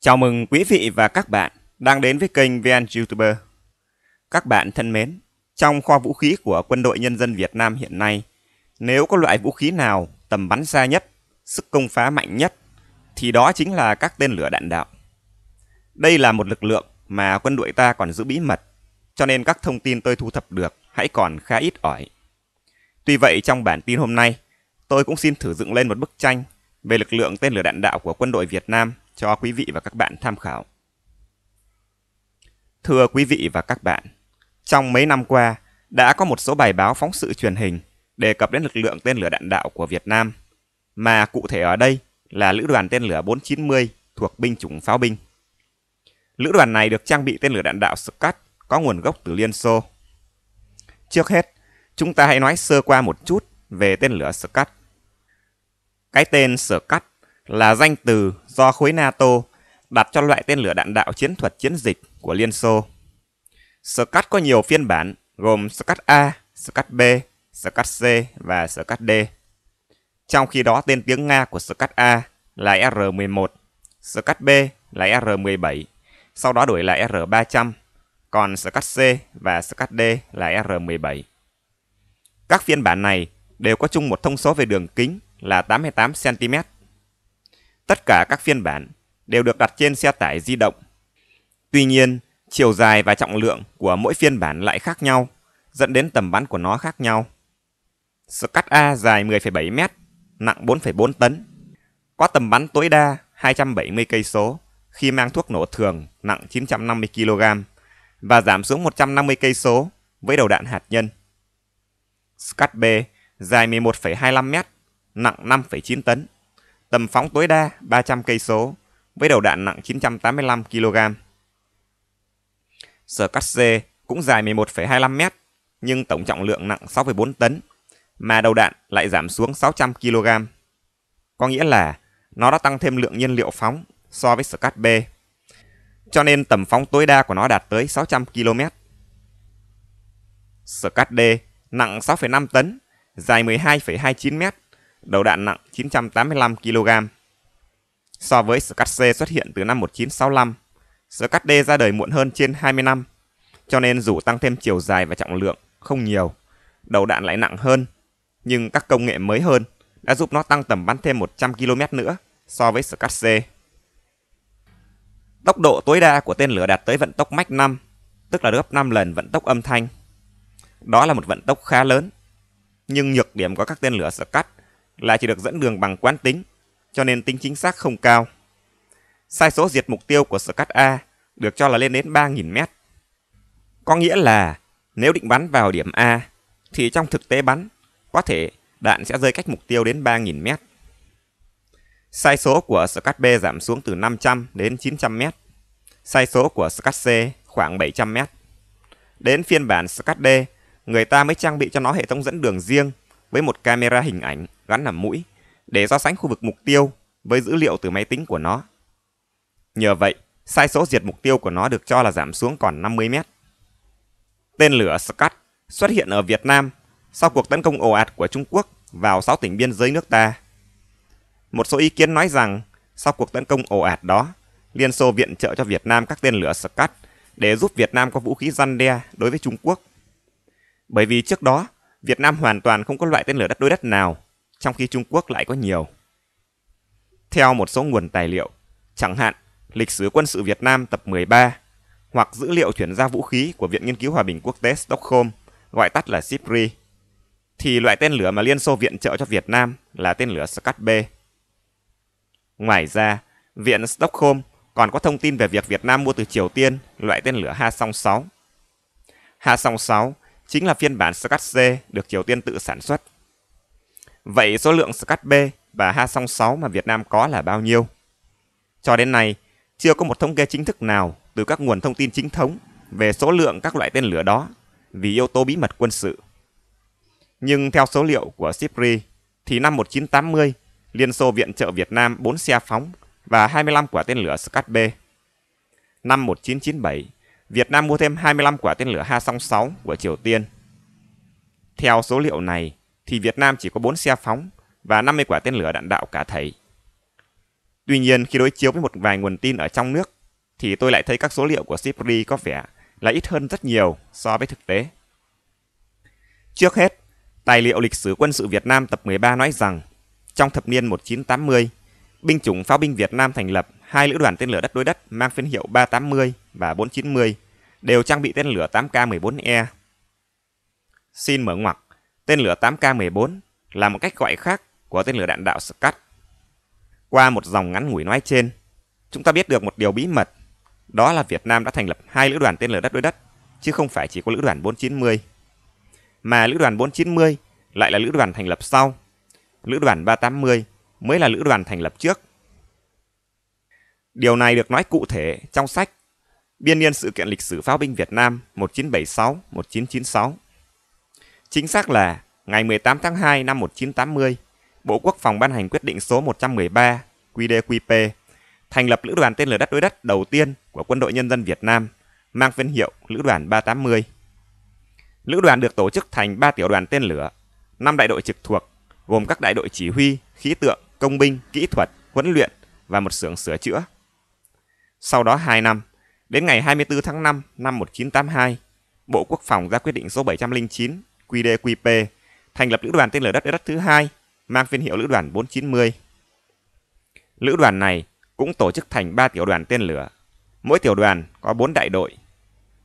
Chào mừng quý vị và các bạn đang đến với kênh VN YouTuber. Các bạn thân mến, trong kho vũ khí của quân đội nhân dân Việt Nam hiện nay, nếu có loại vũ khí nào tầm bắn xa nhất, sức công phá mạnh nhất, thì đó chính là các tên lửa đạn đạo. Đây là một lực lượng mà quân đội ta còn giữ bí mật, cho nên các thông tin tôi thu thập được hãy còn khá ít ỏi. Tuy vậy trong bản tin hôm nay, tôi cũng xin thử dựng lên một bức tranh về lực lượng tên lửa đạn đạo của quân đội Việt Nam – cho quý vị và các bạn tham khảo. Thưa quý vị và các bạn, trong mấy năm qua đã có một số bài báo phóng sự truyền hình đề cập đến lực lượng tên lửa đạn đạo của Việt Nam, mà cụ thể ở đây là lữ đoàn tên lửa 490 thuộc binh chủng pháo binh. Lữ đoàn này được trang bị tên lửa đạn đạo Scud có nguồn gốc từ Liên Xô. Trước hết, chúng ta hãy nói sơ qua một chút về tên lửa Scud. Cái tên Scud là danh từ do khối NATO đặt cho loại tên lửa đạn đạo chiến thuật chiến dịch của Liên Xô. Scud có nhiều phiên bản gồm Scud A, Scud B, Scud C và Scud D. Trong khi đó tên tiếng Nga của Scud A là R-11, Scud B là R-17, sau đó đổi lại R300, còn Scud C và Scud D là R17. Các phiên bản này đều có chung một thông số về đường kính là 88 cm Tất cả các phiên bản đều được đặt trên xe tải di động. Tuy nhiên, chiều dài và trọng lượng của mỗi phiên bản lại khác nhau, dẫn đến tầm bắn của nó khác nhau. Scat A dài 10,7 m, nặng 4,4 tấn, có tầm bắn tối đa 270 cây số khi mang thuốc nổ thường nặng 950 kg và giảm xuống 150 cây số với đầu đạn hạt nhân. Scat B dài 11,25 m, nặng 5,9 tấn, tầm phóng tối đa 300 cây số với đầu đạn nặng 985 kg. Sở cắt C cũng dài 11,25 m nhưng tổng trọng lượng nặng 6,4 tấn mà đầu đạn lại giảm xuống 600 kg. Có nghĩa là nó đã tăng thêm lượng nhiên liệu phóng so với Scat B. Cho nên tầm phóng tối đa của nó đạt tới 600 km. Scat D nặng 6,5 tấn, dài 12,29 m đầu đạn nặng 985 kg. So với Scat C xuất hiện từ năm 1965, Scat D ra đời muộn hơn trên 20 năm, cho nên dù tăng thêm chiều dài và trọng lượng không nhiều, đầu đạn lại nặng hơn, nhưng các công nghệ mới hơn đã giúp nó tăng tầm bắn thêm 100 km nữa so với Scat C. Tốc độ tối đa của tên lửa đạt tới vận tốc Mach 5, tức là gấp 5 lần vận tốc âm thanh. Đó là một vận tốc khá lớn, nhưng nhược điểm của các tên lửa Scud lại chỉ được dẫn đường bằng quán tính, cho nên tính chính xác không cao. Sai số diệt mục tiêu của Scat A được cho là lên đến 3.000 mét. Có nghĩa là nếu định bắn vào điểm A thì trong thực tế bắn có thể đạn sẽ rơi cách mục tiêu đến 3.000 mét. Sai số của Scat B giảm xuống từ 500 đến 900 mét. Sai số của Scat C khoảng 700 mét. Đến phiên bản Scat D, người ta mới trang bị cho nó hệ thống dẫn đường riêng với một camera hình ảnh gắn làm mũi để so sánh khu vực mục tiêu với dữ liệu từ máy tính của nó. Nhờ vậy, sai số diệt mục tiêu của nó được cho là giảm xuống còn 50 mét. Tên lửa Scud xuất hiện ở Việt Nam sau cuộc tấn công ồ ạt của Trung Quốc vào 6 tỉnh biên giới nước ta. Một số ý kiến nói rằng sau cuộc tấn công ồ ạt đó, Liên Xô viện trợ cho Việt Nam các tên lửa Scud để giúp Việt Nam có vũ khí răn đe đối với Trung Quốc. Bởi vì trước đó, Việt Nam hoàn toàn không có loại tên lửa đất đối đất nào trong khi Trung Quốc lại có nhiều. Theo một số nguồn tài liệu, chẳng hạn Lịch sử quân sự Việt Nam tập 13 hoặc dữ liệu chuyển giao vũ khí của Viện Nghiên cứu Hòa bình Quốc tế Stockholm, gọi tắt là SIPRI, thì loại tên lửa mà Liên Xô viện trợ cho Việt Nam là tên lửa Scud B. Ngoài ra, Viện Stockholm còn có thông tin về việc Việt Nam mua từ Triều Tiên loại tên lửa Ha Song 6. Ha Song 6 chính là phiên bản Scud C được Triều Tiên tự sản xuất Vậy số lượng SCAT B và Ha Song 6 mà Việt Nam có là bao nhiêu? Cho đến nay, chưa có một thống kê chính thức nào từ các nguồn thông tin chính thống về số lượng các loại tên lửa đó vì yếu tố bí mật quân sự. Nhưng theo số liệu của SIPRI, thì năm 1980, Liên Xô viện trợ Việt Nam 4 xe phóng và 25 quả tên lửa SCAT-B. Năm 1997, Việt Nam mua thêm 25 quả tên lửa Ha Song 6 của Triều Tiên. Theo số liệu này, thì Việt Nam chỉ có 4 xe phóng và 50 quả tên lửa đạn đạo cả thảy. Tuy nhiên, khi đối chiếu với một vài nguồn tin ở trong nước, thì tôi lại thấy các số liệu của Sipri có vẻ là ít hơn rất nhiều so với thực tế. Trước hết, tài liệu lịch sử quân sự Việt Nam tập 13 nói rằng, trong thập niên 1980, binh chủng pháo binh Việt Nam thành lập hai lữ đoàn tên lửa đất đối đất mang phiên hiệu 380 và 490, đều trang bị tên lửa 8K14E. Xin mở ngoặc. Tên lửa 8K-14 là một cách gọi khác của tên lửa đạn đạo Scud. Qua một dòng ngắn ngủi nói trên, chúng ta biết được một điều bí mật, đó là Việt Nam đã thành lập hai lữ đoàn tên lửa đất đối đất, chứ không phải chỉ có lữ đoàn 490. Mà lữ đoàn 490 lại là lữ đoàn thành lập sau, lữ đoàn 380 mới là lữ đoàn thành lập trước. Điều này được nói cụ thể trong sách Biên niên sự kiện lịch sử pháo binh Việt Nam 1976-1996 Chính xác là ngày 18 tháng 2 năm 1980, Bộ Quốc phòng ban hành quyết định số 113 QDQP thành lập lữ đoàn tên lửa đất đối đất đầu tiên của Quân đội Nhân dân Việt Nam, mang phiên hiệu Lữ đoàn 380. Lữ đoàn được tổ chức thành 3 tiểu đoàn tên lửa, 5 đại đội trực thuộc, gồm các đại đội chỉ huy, khí tượng, công binh, kỹ thuật, huấn luyện và một xưởng sửa chữa. Sau đó 2 năm, đến ngày 24 tháng 5 năm 1982, Bộ Quốc phòng ra quyết định số 709 QDQP, thành lập lữ đoàn tên lửa đất đất thứ hai mang phiên hiệu lữ đoàn 490. Lữ đoàn này cũng tổ chức thành 3 tiểu đoàn tên lửa. Mỗi tiểu đoàn có 4 đại đội.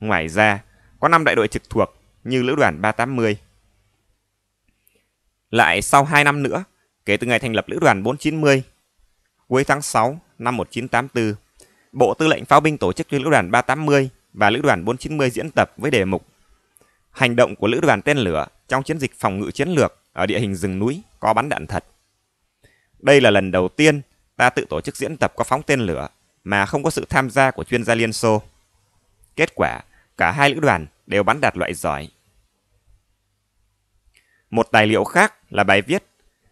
Ngoài ra, có 5 đại đội trực thuộc như lữ đoàn 380. Lại sau 2 năm nữa, kể từ ngày thành lập lữ đoàn 490, cuối tháng 6 năm 1984, Bộ Tư lệnh Pháo binh tổ chức cho lữ đoàn 380 và lữ đoàn 490 diễn tập với đề mục Hành động của lữ đoàn tên lửa trong chiến dịch phòng ngự chiến lược ở địa hình rừng núi có bắn đạn thật. Đây là lần đầu tiên ta tự tổ chức diễn tập có phóng tên lửa mà không có sự tham gia của chuyên gia Liên Xô. Kết quả, cả hai lữ đoàn đều bắn đạt loại giỏi. Một tài liệu khác là bài viết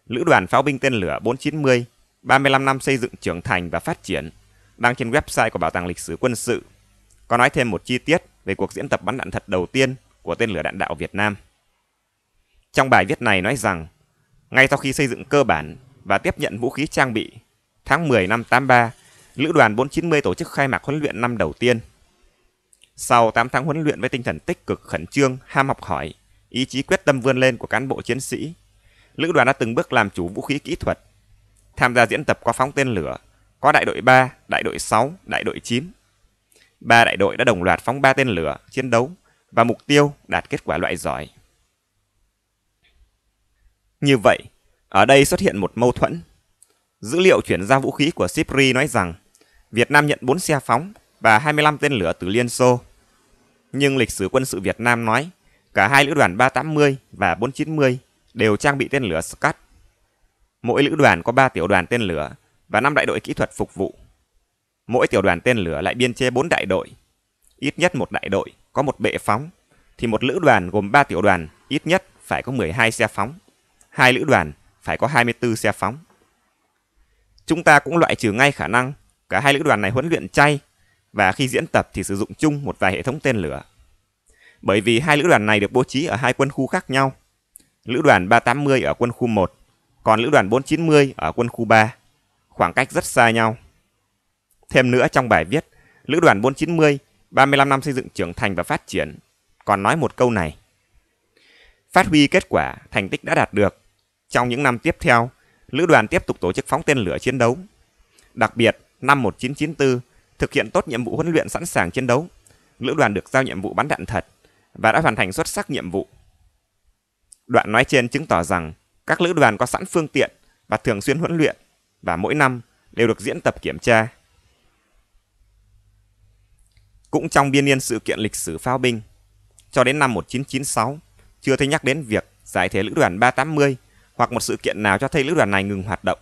Lữ đoàn pháo binh tên lửa 490, 35 năm xây dựng trưởng thành và phát triển, đăng trên website của Bảo tàng Lịch sử Quân sự. Có nói thêm một chi tiết về cuộc diễn tập bắn đạn thật đầu tiên của tên lửa đạn đạo Việt Nam. Trong bài viết này nói rằng, ngay sau khi xây dựng cơ bản và tiếp nhận vũ khí trang bị, tháng 10 năm 83, Lữ đoàn 490 tổ chức khai mạc huấn luyện năm đầu tiên. Sau 8 tháng huấn luyện với tinh thần tích cực khẩn trương, ham học hỏi, ý chí quyết tâm vươn lên của cán bộ chiến sĩ, Lữ đoàn đã từng bước làm chủ vũ khí kỹ thuật, tham gia diễn tập có phóng tên lửa, có đại đội 3, đại đội 6, đại đội 9. Ba đại đội đã đồng loạt phóng 3 tên lửa chiến đấu và mục tiêu đạt kết quả loại giỏi. Như vậy, ở đây xuất hiện một mâu thuẫn. Dữ liệu chuyển giao vũ khí của Sipri nói rằng Việt Nam nhận 4 xe phóng và 25 tên lửa từ Liên Xô. Nhưng lịch sử quân sự Việt Nam nói cả hai lữ đoàn 380 và 490 đều trang bị tên lửa Scud Mỗi lữ đoàn có 3 tiểu đoàn tên lửa và 5 đại đội kỹ thuật phục vụ. Mỗi tiểu đoàn tên lửa lại biên chế 4 đại đội ít nhất một đại đội có một bệ phóng, thì một lữ đoàn gồm 3 tiểu đoàn ít nhất phải có 12 xe phóng, hai lữ đoàn phải có 24 xe phóng. Chúng ta cũng loại trừ ngay khả năng cả hai lữ đoàn này huấn luyện chay và khi diễn tập thì sử dụng chung một vài hệ thống tên lửa. Bởi vì hai lữ đoàn này được bố trí ở hai quân khu khác nhau. Lữ đoàn 380 ở quân khu 1, còn lữ đoàn 490 ở quân khu 3. Khoảng cách rất xa nhau. Thêm nữa trong bài viết, lữ đoàn 490 35 năm xây dựng trưởng thành và phát triển, còn nói một câu này. Phát huy kết quả, thành tích đã đạt được. Trong những năm tiếp theo, lữ đoàn tiếp tục tổ chức phóng tên lửa chiến đấu. Đặc biệt, năm 1994, thực hiện tốt nhiệm vụ huấn luyện sẵn sàng chiến đấu, lữ đoàn được giao nhiệm vụ bắn đạn thật và đã hoàn thành xuất sắc nhiệm vụ. Đoạn nói trên chứng tỏ rằng các lữ đoàn có sẵn phương tiện và thường xuyên huấn luyện và mỗi năm đều được diễn tập kiểm tra. Cũng trong biên niên sự kiện lịch sử pháo binh, cho đến năm 1996, chưa thấy nhắc đến việc giải thể lữ đoàn 380 hoặc một sự kiện nào cho thấy lữ đoàn này ngừng hoạt động.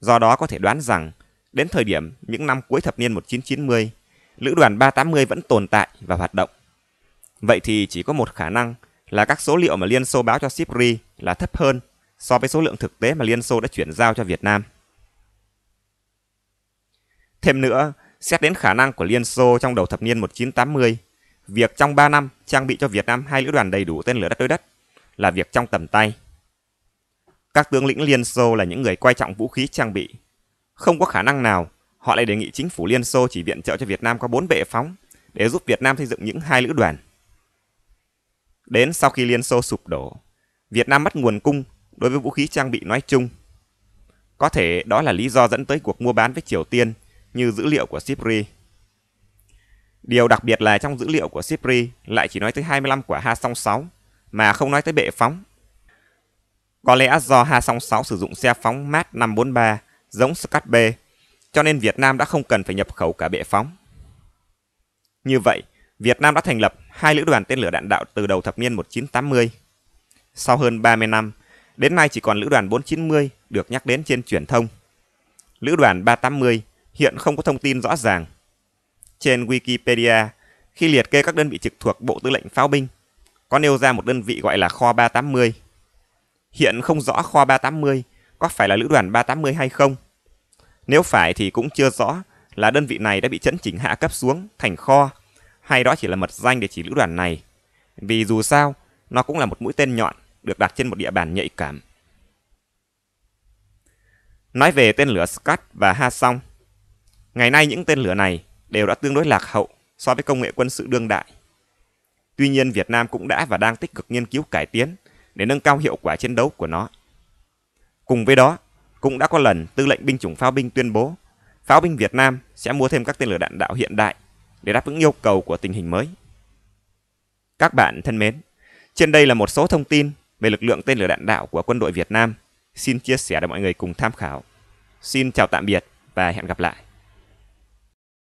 Do đó có thể đoán rằng, đến thời điểm những năm cuối thập niên 1990, lữ đoàn 380 vẫn tồn tại và hoạt động. Vậy thì chỉ có một khả năng là các số liệu mà Liên Xô báo cho Sipri là thấp hơn so với số lượng thực tế mà Liên Xô đã chuyển giao cho Việt Nam. Thêm nữa, Xét đến khả năng của Liên Xô trong đầu thập niên 1980, việc trong 3 năm trang bị cho Việt Nam hai lữ đoàn đầy đủ tên lửa đất đối đất là việc trong tầm tay. Các tướng lĩnh Liên Xô là những người quan trọng vũ khí trang bị. Không có khả năng nào, họ lại đề nghị chính phủ Liên Xô chỉ viện trợ cho Việt Nam có 4 bệ phóng để giúp Việt Nam xây dựng những hai lữ đoàn. Đến sau khi Liên Xô sụp đổ, Việt Nam mất nguồn cung đối với vũ khí trang bị nói chung. Có thể đó là lý do dẫn tới cuộc mua bán với Triều Tiên như dữ liệu của SIPRI. Điều đặc biệt là trong dữ liệu của SIPRI lại chỉ nói tới 25 quả ha song 6 mà không nói tới bệ phóng. Có lẽ do ha song 6 sử dụng xe phóng MAT 543 giống Scat B, cho nên Việt Nam đã không cần phải nhập khẩu cả bệ phóng. Như vậy, Việt Nam đã thành lập hai lữ đoàn tên lửa đạn đạo từ đầu thập niên 1980. Sau hơn 30 năm, đến nay chỉ còn lữ đoàn 490 được nhắc đến trên truyền thông. Lữ đoàn 380 hiện không có thông tin rõ ràng. Trên Wikipedia, khi liệt kê các đơn vị trực thuộc Bộ Tư lệnh Pháo binh, có nêu ra một đơn vị gọi là kho 380. Hiện không rõ kho 380 có phải là lữ đoàn 380 hay không. Nếu phải thì cũng chưa rõ là đơn vị này đã bị chấn chỉnh hạ cấp xuống thành kho hay đó chỉ là mật danh để chỉ lữ đoàn này. Vì dù sao, nó cũng là một mũi tên nhọn được đặt trên một địa bàn nhạy cảm. Nói về tên lửa Scud và Ha Song, Ngày nay những tên lửa này đều đã tương đối lạc hậu so với công nghệ quân sự đương đại. Tuy nhiên Việt Nam cũng đã và đang tích cực nghiên cứu cải tiến để nâng cao hiệu quả chiến đấu của nó. Cùng với đó, cũng đã có lần tư lệnh binh chủng pháo binh tuyên bố pháo binh Việt Nam sẽ mua thêm các tên lửa đạn đạo hiện đại để đáp ứng yêu cầu của tình hình mới. Các bạn thân mến, trên đây là một số thông tin về lực lượng tên lửa đạn đạo của quân đội Việt Nam. Xin chia sẻ để mọi người cùng tham khảo. Xin chào tạm biệt và hẹn gặp lại.